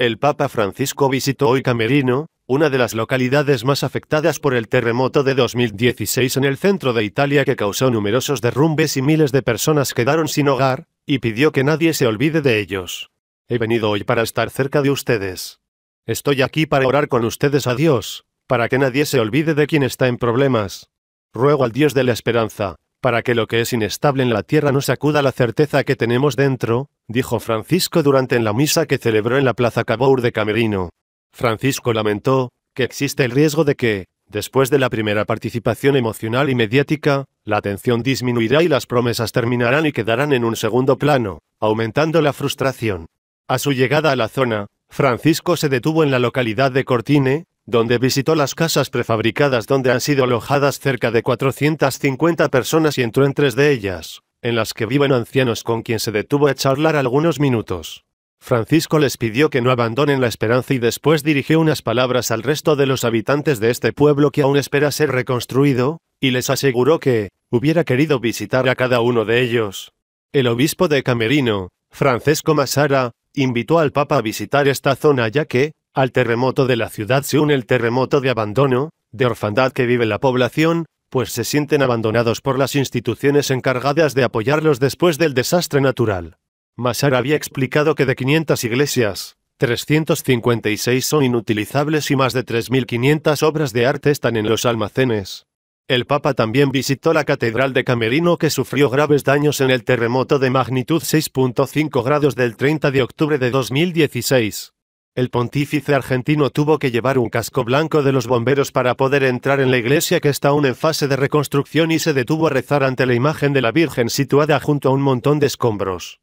El Papa Francisco visitó hoy Camerino, una de las localidades más afectadas por el terremoto de 2016 en el centro de Italia que causó numerosos derrumbes y miles de personas quedaron sin hogar, y pidió que nadie se olvide de ellos. He venido hoy para estar cerca de ustedes. Estoy aquí para orar con ustedes a Dios, para que nadie se olvide de quien está en problemas. Ruego al Dios de la esperanza, para que lo que es inestable en la tierra no sacuda la certeza que tenemos dentro, dijo Francisco durante la misa que celebró en la Plaza Cabour de Camerino. Francisco lamentó que existe el riesgo de que, después de la primera participación emocional y mediática, la atención disminuirá y las promesas terminarán y quedarán en un segundo plano, aumentando la frustración. A su llegada a la zona, Francisco se detuvo en la localidad de Cortine, donde visitó las casas prefabricadas donde han sido alojadas cerca de 450 personas y entró en tres de ellas, en las que viven ancianos con quien se detuvo a charlar algunos minutos. Francisco les pidió que no abandonen la esperanza y después dirigió unas palabras al resto de los habitantes de este pueblo que aún espera ser reconstruido, y les aseguró que, hubiera querido visitar a cada uno de ellos. El obispo de Camerino, Francesco Massara, invitó al Papa a visitar esta zona ya que, al terremoto de la ciudad se une el terremoto de abandono, de orfandad que vive la población, pues se sienten abandonados por las instituciones encargadas de apoyarlos después del desastre natural. Masar había explicado que de 500 iglesias, 356 son inutilizables y más de 3.500 obras de arte están en los almacenes. El Papa también visitó la Catedral de Camerino que sufrió graves daños en el terremoto de magnitud 6.5 grados del 30 de octubre de 2016. El pontífice argentino tuvo que llevar un casco blanco de los bomberos para poder entrar en la iglesia que está aún en fase de reconstrucción y se detuvo a rezar ante la imagen de la Virgen situada junto a un montón de escombros.